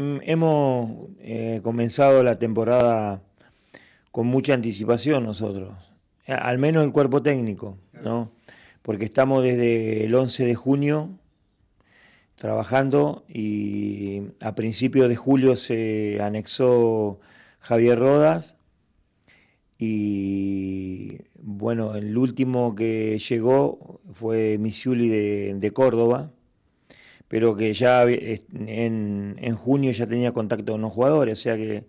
Mm, hemos eh, comenzado la temporada con mucha anticipación nosotros, al menos el cuerpo técnico, Porque estamos desde el 11 de junio trabajando y a principios de julio se anexó Javier Rodas y bueno, el último que llegó fue Missiuli de Córdoba pero que ya en, junio ya tenía contacto con los jugadores, o sea que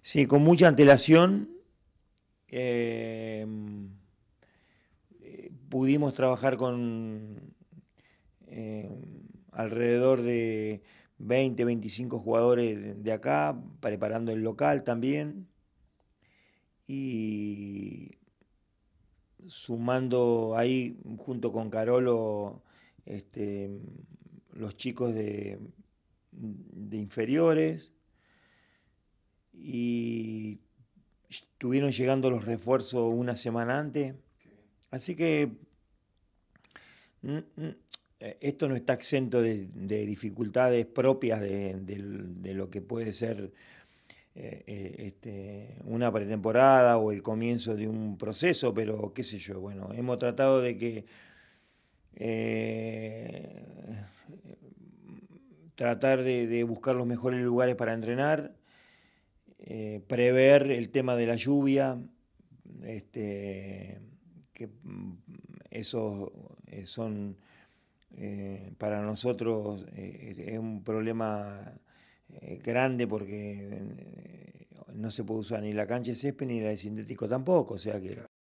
sí, con mucha antelación eh, pudimos trabajar con eh, alrededor de 20, 25 jugadores de acá, preparando el local también y sumando ahí junto con Carolo este, los chicos de, de inferiores y estuvieron llegando los refuerzos una semana antes. Así que mm, mm, esto no está exento de, dificultades propias de, lo que puede ser eh, eh, este, una pretemporada o el comienzo de un proceso, pero qué sé yo, bueno, hemos tratado de que eh, tratar de, buscar los mejores lugares para entrenar, eh, prever el tema de la lluvia, este, que mm, eh, son eh, para nosotros es un problema grande porque no se puede usar ni la cancha de césped ni la de sintético tampoco, o sea que